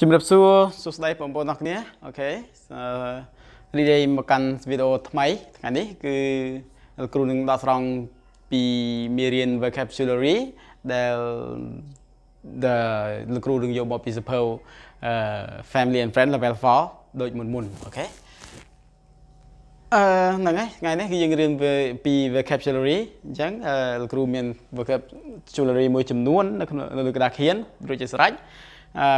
ជំរាបសួរសួស្តីបងប្អូនអរគ្នាអូខេរីរាយមកកាន់វីដេអូថ្មី ថ្ងៃនេះគឺលោកគ្រូនឹងដោះស្រាយពីមេរៀន vocabulary ដែលដែលលោកគ្រូនឹងយកមកពីសភៅ family and friend level 4ដូចមុនមុនអូខេអឺហ្នឹងហើយថ្ងៃនេះគឺយើងរៀនពី vocabulary អញ្ចឹងលោកគ្រូមាន vocabulary មួយចំនួន នៅក្នុងលើក្តារខៀនរួចជាស្រេច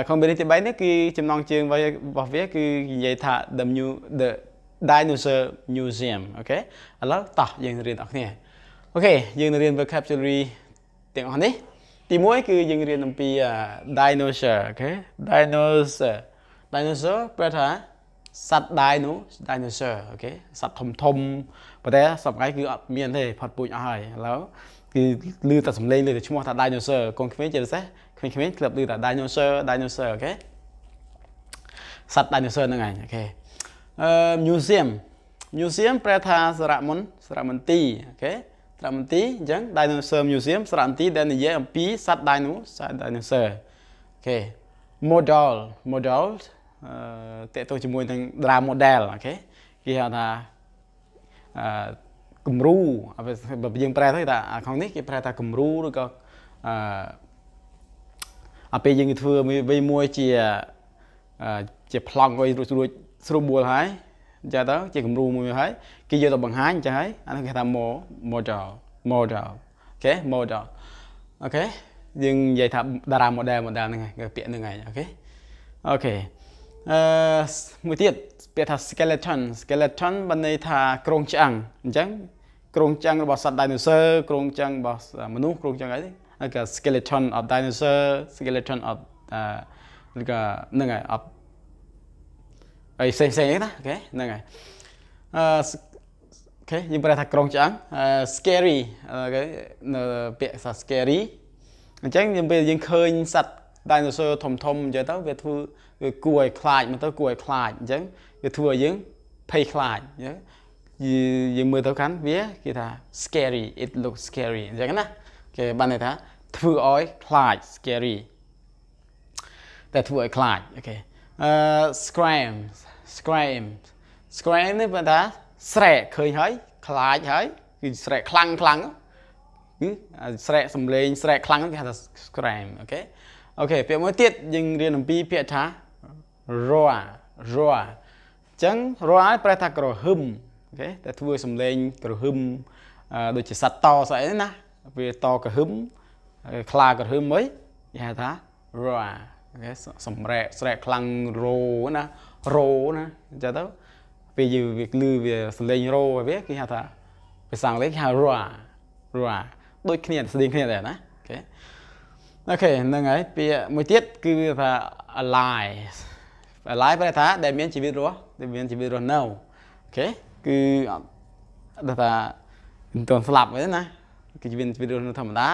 combination ទី3នេះគឺចំណងជើងរបស់វាគឺនិយាយថា the new the dinosaur museum អូខេឥឡូវតោះយើងរៀនអរគ្នាអូខេយើងរៀន vocabulary ទាំងអស់នេះ ទី1គឺយើងរៀនអំពី dinosaur អូខេ dinosaur dinosaur ប្រែថាសត្វ dino dinosaur អូខេសត្វធំធំប៉ុន្តែសម្រាប់គឺអត់មានទេផាត់ពូជអស់ហើយឥឡូវគឺលឺតែសំឡេងលឺតែឈ្មោះថា dinosaur កូនក្មេងជាពិសេសក្មេងៗធ្លាប់លឺថា dinosaur dinosaur អូខេសត្វ dinosaur ហ្នឹងឯងអូខេអឺ museum museum ប្រែថាសារមន្ទីរសារមន្ទីរអូខេសារមន្ទីរអញ្ចឹង dinosaur museum សារមន្ទីរដែលនិយាយអំពីសត្វ dino សត្វ dinosaur អូខេ model model តេតោជាមួយនឹង drama model អូខេគេហៅថាអឺគំរូបើយើងប្រែទៅថាខាងនេះគេប្រែថាគំរូឬក៏អឺអាពេលយើងធ្វើវិញមួយជាជាប្លង់អុយរួចរួចស្រួលបួលហើយអញ្ចឹងទៅជាគំរូមួយហើយគេយកទៅបង្ហាញអញ្ចឹងហើយអានោះគេថា model model អូខេ model អូខេយើងនិយាយថាតារា model model ហ្នឹងហើយពាក្យហ្នឹងហើយអូខេអូខេអឺមួយទៀតពាក្យថា skeleton skeleton បានន័យថាគ្រោងឆ្អឹងអញ្ចឹងគ្រោងឆ្អឹងរបស់សត្វ dinosaur គ្រោងឆ្អឹងរបស់មនុស្សគ្រោងឆ្អឹងអីហ្នឹងគេ skeleton of dinosaur skeleton of អឺគេហ្នឹងហើយ of អីផ្សេងផ្សេងណាអូខេហ្នឹងហើយអឺអូខេយើងប្រើថាក្រុងឆ្អឹង scary អូខេពាក្យថា scary អញ្ចឹងយើងពេលយើងឃើញសត្វដាយណូស័រធំធំអញ្ចឹងទៅវាធ្វើវាគួរឲ្យខ្លាចមកទៅគួរឲ្យខ្លាចអញ្ចឹងវាធ្វើឲ្យយើងភ័យខ្លាចអញ្ចឹងយើងមើលទៅកាន់វាគេថា scary it looks scary អញ្ចឹងណាគេបានន័យថាធ្វើឲ្យខ្លាច scary តែធ្វើឲ្យខ្លាចអូខេអឺ scream scream scream នេះបើថាស្រែកឃើញហើយ ខ្លាចហើយគឺស្រែកខ្លាំងខ្លាំងគឺស្រែកសំឡេង ស្រែកខ្លាំងគេហៅថា scream អូខេអូខេពាក្យមួយទៀតយើងរៀនអំពីពាក្យថារ៉ារ៉ាអញ្ចឹងរ៉ាប្រែថាក្រហឹមអូខេតែធ្វើសំឡេងក្រហឹមដូចជាសត្វតស្អីណាវាតក្រហឹមខ្លាក្រហឹមអីគេហៅថារ៉ាអូខេសម្រែកស្រែកខ្លាំងរោណារោណាអញ្ចឹងទៅពេលយើងវាលឺវាសំឡេងរោវាគេហៅថាភាសាអង់គ្លេសគេហៅរ៉ារ៉ាដូចគ្នាស្តីងគ្នាដែរណាអូខេអូខេហ្នឹងហើយពាក្យមួយទៀតគឺថា alive alive ប្រែថាដែលមានជីវិតរស់ដែលមានជីវិតរស់នៅអូខេគឺអត់ដូចថាមិនទាន់ស្លាប់ទេណាគឺជីវិតជីវិតរស់នៅធម្មតា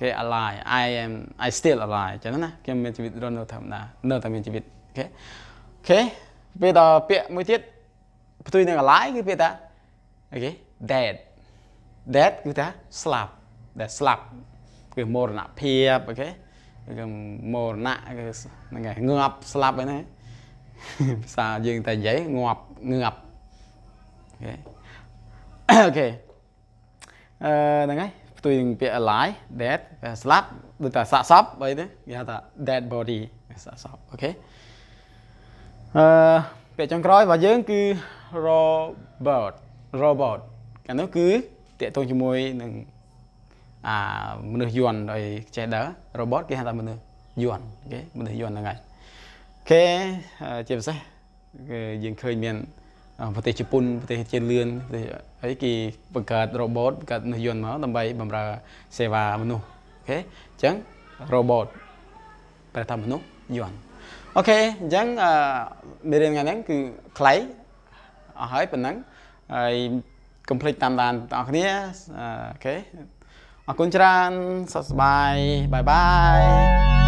គេ alive i am i still alive ចឹងណាខ្ញុំមានជីវិតរស់នៅធម្មតានៅតែមានជីវិតអូខេអូខេពេលដល់ពាក្យមួយទៀតផ្ទុយនឹង alive គឺពាក្យថាអូខេ dead dead គឺថាស្លាប់ដែលស្លាប់គឺមរណភាពអូខេគឺមរណៈគឺហ្នឹងហើយងាប់ស្លាប់ហ្នឹងភាសាយើងតែនិយាយងាប់ងាប់អូខេអឺហ្នឹងហើយផ្ទុយនឹងពាក្យ alive dead ស្លាប់ដូចតែសាកសពអីទៅគេហៅថា dead body សាកសពអូខេអឺពាក្យចុងក្រោយរបស់យើងគឺ robot robot កាលនោះគឺតាក់ទងជាមួយនឹងអាមនុស្សយន្តអីចេះដើរ robot គេហៅថាមនុស្សយន្តគេមនុស្សយន្តហ្នឹងហើយគេជាពិសេសគេយើងឃើញមានប្រទេសជប៉ុនប្រទេសជាតិលឿនប្រទេសអីគេបង្កើត robot បង្កើតមនុស្សយន្តមកដើម្បីបម្រើសេវាមនុស្សអូខេអញ្ចឹង robot ប្រែថាមនុស្សយន្តអូខេអញ្ចឹងមេរៀនថ្ងៃហ្នឹងគឺខ្លីអស់ហើយប៉ុណ្ណឹងហើយកុំភ្លេចតាមដានបងប្អូនគ្នាអូខេអរគុណច្រើនសុខសប្បាយបាយបាយ